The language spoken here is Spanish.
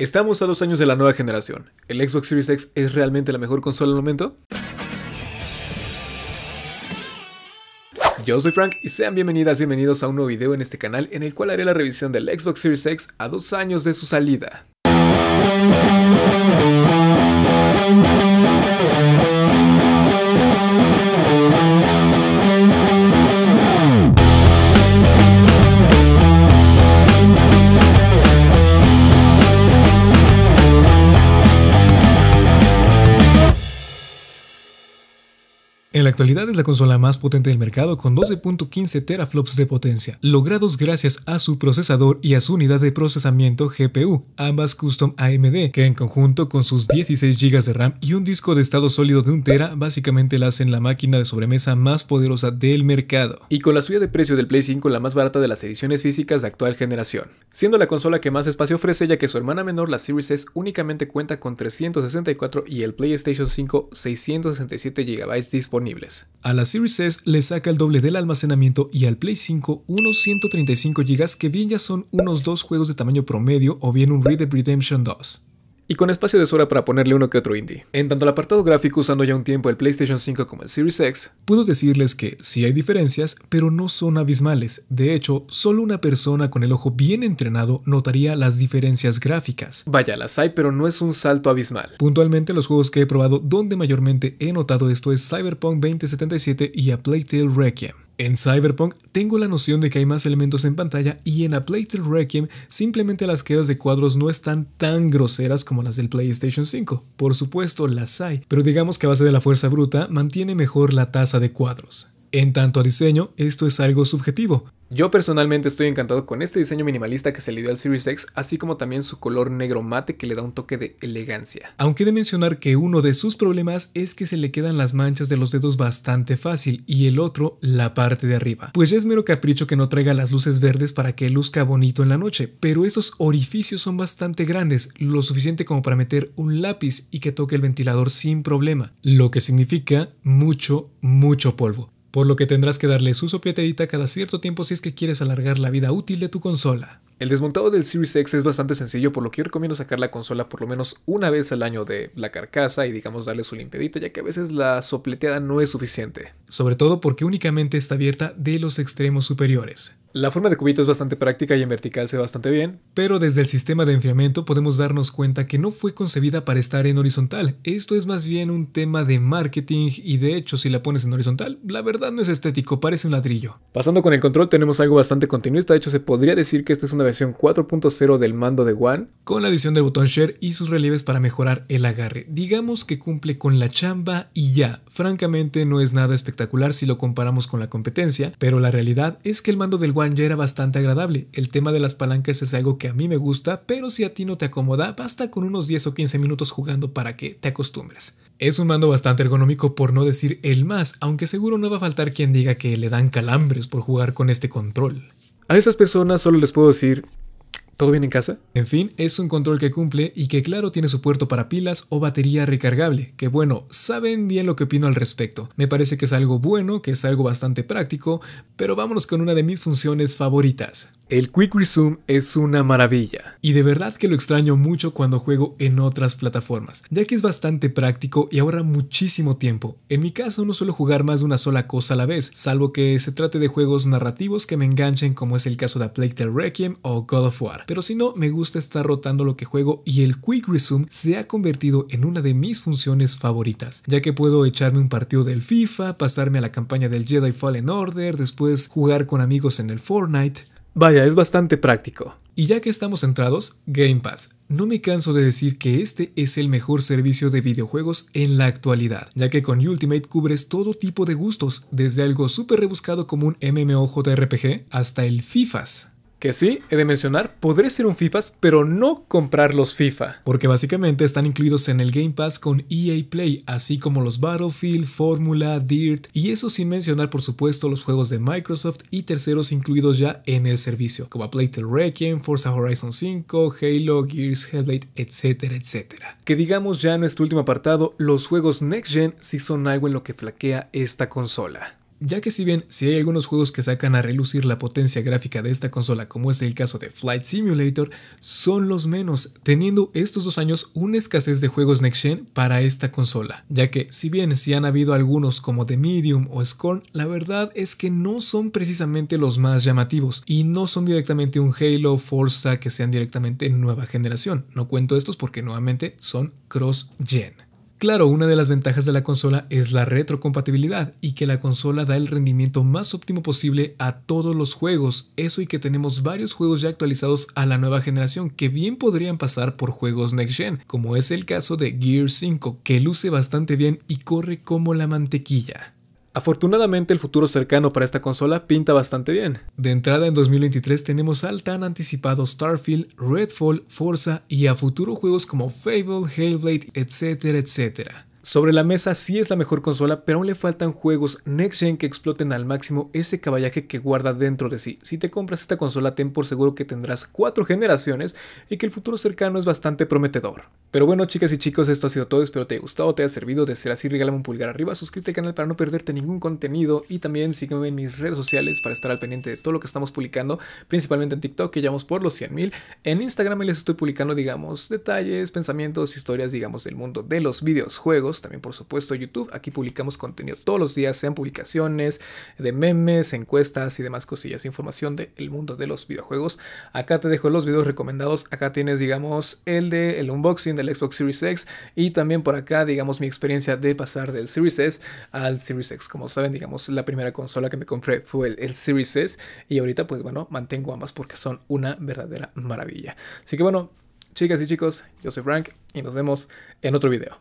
Estamos a dos años de la nueva generación. ¿El Xbox Series X es realmente la mejor consola al momento? Yo soy Frank y sean bienvenidas y bienvenidos a un nuevo video en este canal en el cual haré la revisión del Xbox Series X a dos años de su salida. actualidad es la consola más potente del mercado con 12.15 teraflops de potencia, logrados gracias a su procesador y a su unidad de procesamiento GPU, ambas custom AMD, que en conjunto con sus 16 GB de RAM y un disco de estado sólido de 1 tera básicamente la hacen la máquina de sobremesa más poderosa del mercado. Y con la suya de precio del Play 5 la más barata de las ediciones físicas de actual generación, siendo la consola que más espacio ofrece ya que su hermana menor, la Series S, únicamente cuenta con 364 y el PlayStation 5 667 GB disponible. A la Series S le saca el doble del almacenamiento y al Play 5 unos 135 GB que bien ya son unos dos juegos de tamaño promedio o bien un Red Dead Redemption 2 y con espacio de sobra para ponerle uno que otro indie. En tanto el apartado gráfico usando ya un tiempo el PlayStation 5 como el Series X, puedo decirles que sí hay diferencias, pero no son abismales. De hecho, solo una persona con el ojo bien entrenado notaría las diferencias gráficas. Vaya, las hay, pero no es un salto abismal. Puntualmente los juegos que he probado donde mayormente he notado esto es Cyberpunk 2077 y A Playtale Requiem. En Cyberpunk tengo la noción de que hay más elementos en pantalla y en A Plated Requiem simplemente las quedas de cuadros no están tan groseras como las del PlayStation 5. Por supuesto, las hay, pero digamos que a base de la fuerza bruta mantiene mejor la tasa de cuadros. En tanto a diseño, esto es algo subjetivo. Yo personalmente estoy encantado con este diseño minimalista que se le dio al Series X, así como también su color negro mate que le da un toque de elegancia. Aunque he de mencionar que uno de sus problemas es que se le quedan las manchas de los dedos bastante fácil y el otro la parte de arriba. Pues ya es mero capricho que no traiga las luces verdes para que luzca bonito en la noche, pero esos orificios son bastante grandes, lo suficiente como para meter un lápiz y que toque el ventilador sin problema, lo que significa mucho, mucho polvo por lo que tendrás que darle su sopletedita cada cierto tiempo si es que quieres alargar la vida útil de tu consola. El desmontado del Series X es bastante sencillo, por lo que yo recomiendo sacar la consola por lo menos una vez al año de la carcasa y digamos darle su limpedita ya que a veces la sopleteada no es suficiente. Sobre todo porque únicamente está abierta de los extremos superiores. La forma de cubito es bastante práctica y en vertical se ve bastante bien. Pero desde el sistema de enfriamiento podemos darnos cuenta que no fue concebida para estar en horizontal. Esto es más bien un tema de marketing y de hecho si la pones en horizontal, la verdad no es estético, parece un ladrillo. Pasando con el control tenemos algo bastante continuista, de hecho se podría decir que esta es una versión 4.0 del mando de One. Con la adición del botón Share y sus relieves para mejorar el agarre. Digamos que cumple con la chamba y ya. Francamente no es nada espectacular si lo comparamos con la competencia, pero la realidad es que el mando del One ya era bastante agradable. El tema de las palancas es algo que a mí me gusta, pero si a ti no te acomoda, basta con unos 10 o 15 minutos jugando para que te acostumbres. Es un mando bastante ergonómico por no decir el más, aunque seguro no va a faltar quien diga que le dan calambres por jugar con este control. A esas personas solo les puedo decir, ¿Todo bien en casa? En fin, es un control que cumple y que claro tiene su puerto para pilas o batería recargable, que bueno, saben bien lo que opino al respecto. Me parece que es algo bueno, que es algo bastante práctico, pero vámonos con una de mis funciones favoritas. El Quick Resume es una maravilla. Y de verdad que lo extraño mucho cuando juego en otras plataformas, ya que es bastante práctico y ahorra muchísimo tiempo. En mi caso no suelo jugar más de una sola cosa a la vez, salvo que se trate de juegos narrativos que me enganchen como es el caso de A Plague Requiem o God of War pero si no, me gusta estar rotando lo que juego y el Quick Resume se ha convertido en una de mis funciones favoritas, ya que puedo echarme un partido del FIFA, pasarme a la campaña del Jedi Fallen Order, después jugar con amigos en el Fortnite. Vaya, es bastante práctico. Y ya que estamos centrados, Game Pass. No me canso de decir que este es el mejor servicio de videojuegos en la actualidad, ya que con Ultimate cubres todo tipo de gustos, desde algo súper rebuscado como un MMOJRPG hasta el FIFAs que sí, he de mencionar, podré ser un FIFA, pero no comprar los FIFA. Porque básicamente están incluidos en el Game Pass con EA Play, así como los Battlefield, Fórmula, Dirt, y eso sin mencionar por supuesto los juegos de Microsoft y terceros incluidos ya en el servicio, como The Requiem, Forza Horizon 5, Halo, Gears, Headlight, etcétera, etcétera. Que digamos ya en nuestro último apartado, los juegos Next Gen sí son algo en lo que flaquea esta consola ya que si bien si hay algunos juegos que sacan a relucir la potencia gráfica de esta consola, como es el caso de Flight Simulator, son los menos, teniendo estos dos años una escasez de juegos next gen para esta consola, ya que si bien si han habido algunos como The Medium o Scorn, la verdad es que no son precisamente los más llamativos y no son directamente un Halo, Forza que sean directamente nueva generación. No cuento estos porque nuevamente son cross gen. Claro, una de las ventajas de la consola es la retrocompatibilidad y que la consola da el rendimiento más óptimo posible a todos los juegos, eso y que tenemos varios juegos ya actualizados a la nueva generación que bien podrían pasar por juegos next gen, como es el caso de Gear 5, que luce bastante bien y corre como la mantequilla. Afortunadamente el futuro cercano para esta consola pinta bastante bien. De entrada en 2023 tenemos al tan anticipado Starfield, Redfall, Forza y a futuro juegos como Fable, Hailblade, etcétera, etcétera. Sobre la mesa sí es la mejor consola, pero aún le faltan juegos next gen que exploten al máximo ese caballaje que guarda dentro de sí. Si te compras esta consola, ten por seguro que tendrás cuatro generaciones y que el futuro cercano es bastante prometedor. Pero bueno, chicas y chicos, esto ha sido todo. Espero te haya gustado, te haya servido. De ser así, regálame un pulgar arriba, suscríbete al canal para no perderte ningún contenido y también sígueme en mis redes sociales para estar al pendiente de todo lo que estamos publicando, principalmente en TikTok, que llevamos por los 100.000. En Instagram les estoy publicando, digamos, detalles, pensamientos, historias, digamos, del mundo de los videojuegos también por supuesto YouTube. Aquí publicamos contenido todos los días, sean publicaciones de memes, encuestas y demás cosillas, información del mundo de los videojuegos. Acá te dejo los videos recomendados, acá tienes digamos el de el unboxing del Xbox Series X y también por acá digamos mi experiencia de pasar del Series S al Series X. Como saben, digamos la primera consola que me compré fue el, el Series S y ahorita pues bueno, mantengo ambas porque son una verdadera maravilla. Así que bueno, chicas y chicos, yo soy Frank y nos vemos en otro video.